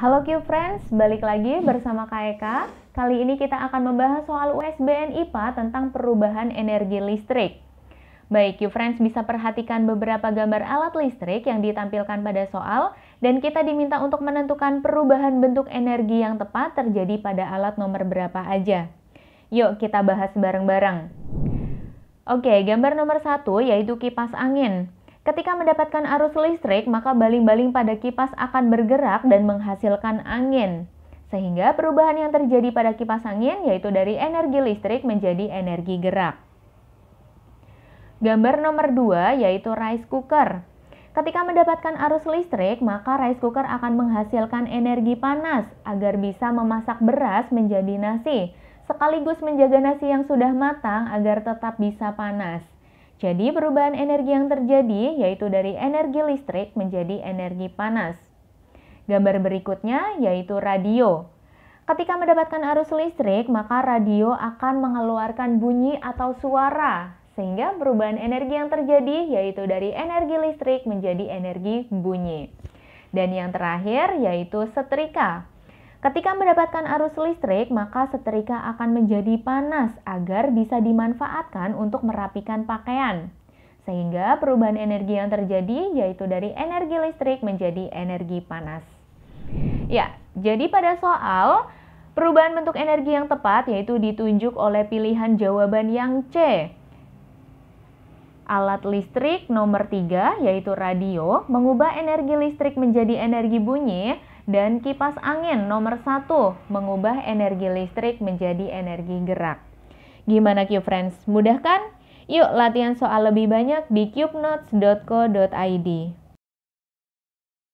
Halo Q Friends, balik lagi bersama KEK. Kali ini kita akan membahas soal USBN IPA tentang perubahan energi listrik. Baik, Q Friends bisa perhatikan beberapa gambar alat listrik yang ditampilkan pada soal dan kita diminta untuk menentukan perubahan bentuk energi yang tepat terjadi pada alat nomor berapa aja. Yuk kita bahas bareng-bareng. Oke, gambar nomor satu yaitu kipas angin. Ketika mendapatkan arus listrik, maka baling-baling pada kipas akan bergerak dan menghasilkan angin. Sehingga perubahan yang terjadi pada kipas angin yaitu dari energi listrik menjadi energi gerak. Gambar nomor 2 yaitu rice cooker. Ketika mendapatkan arus listrik, maka rice cooker akan menghasilkan energi panas agar bisa memasak beras menjadi nasi, sekaligus menjaga nasi yang sudah matang agar tetap bisa panas. Jadi perubahan energi yang terjadi yaitu dari energi listrik menjadi energi panas. Gambar berikutnya yaitu radio. Ketika mendapatkan arus listrik, maka radio akan mengeluarkan bunyi atau suara. Sehingga perubahan energi yang terjadi yaitu dari energi listrik menjadi energi bunyi. Dan yang terakhir yaitu setrika. Ketika mendapatkan arus listrik, maka setrika akan menjadi panas agar bisa dimanfaatkan untuk merapikan pakaian. Sehingga perubahan energi yang terjadi yaitu dari energi listrik menjadi energi panas. Ya, jadi pada soal perubahan bentuk energi yang tepat yaitu ditunjuk oleh pilihan jawaban yang C. Alat listrik nomor 3 yaitu radio mengubah energi listrik menjadi energi bunyi dan kipas angin nomor satu mengubah energi listrik menjadi energi gerak. Gimana Q Friends? Mudah kan? Yuk latihan soal lebih banyak di cubenotes.co.id.